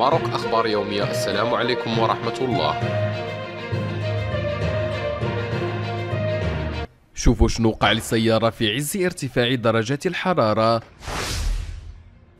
ماروك أخبار يومية السلام عليكم ورحمة الله شوفوا شنو وقع للسيارة في عز ارتفاع درجات الحرارة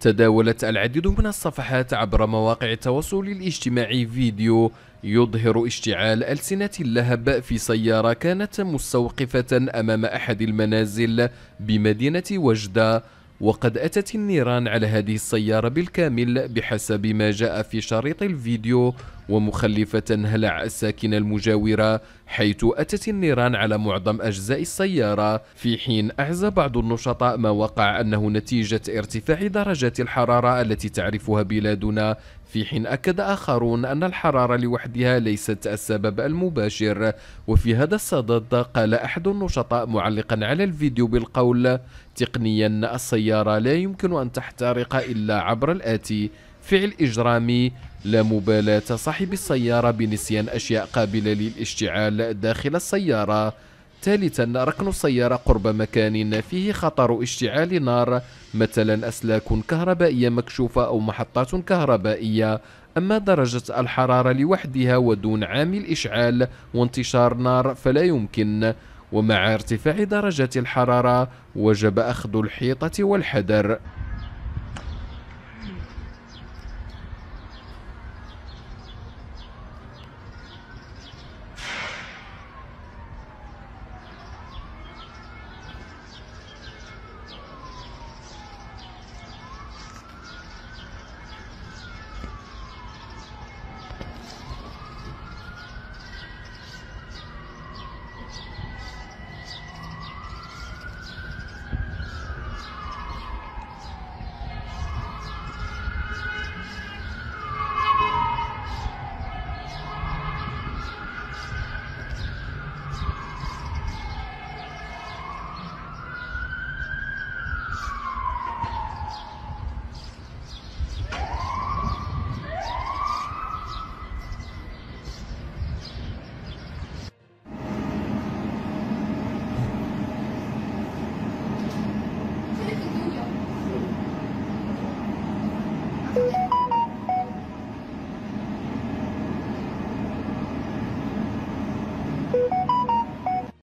تداولت العديد من الصفحات عبر مواقع التواصل الاجتماعي فيديو يظهر اشتعال ألسنة اللهب في سيارة كانت مستوقفة أمام أحد المنازل بمدينة وجدة وقد أتت النيران على هذه السيارة بالكامل بحسب ما جاء في شريط الفيديو ومخلفة هلع الساكنة المجاورة حيث أتت النيران على معظم أجزاء السيارة في حين أعزى بعض النشطاء ما وقع أنه نتيجة ارتفاع درجات الحرارة التي تعرفها بلادنا في حين أكد آخرون أن الحرارة لوحدها ليست السبب المباشر وفي هذا الصدد قال أحد النشطاء معلقا على الفيديو بالقول تقنيا السيارة لا يمكن أن تحترق إلا عبر الآتي فعل إجرامي لا مبالاة صاحب السيارة بنسيان أشياء قابلة للاشتعال داخل السيارة ثالثا ركن السيارة قرب مكان فيه خطر اشتعال نار مثلا أسلاك كهربائية مكشوفة أو محطات كهربائية أما درجة الحرارة لوحدها ودون عامل إشعال وانتشار نار فلا يمكن ومع ارتفاع درجة الحرارة وجب أخذ الحيطة والحذر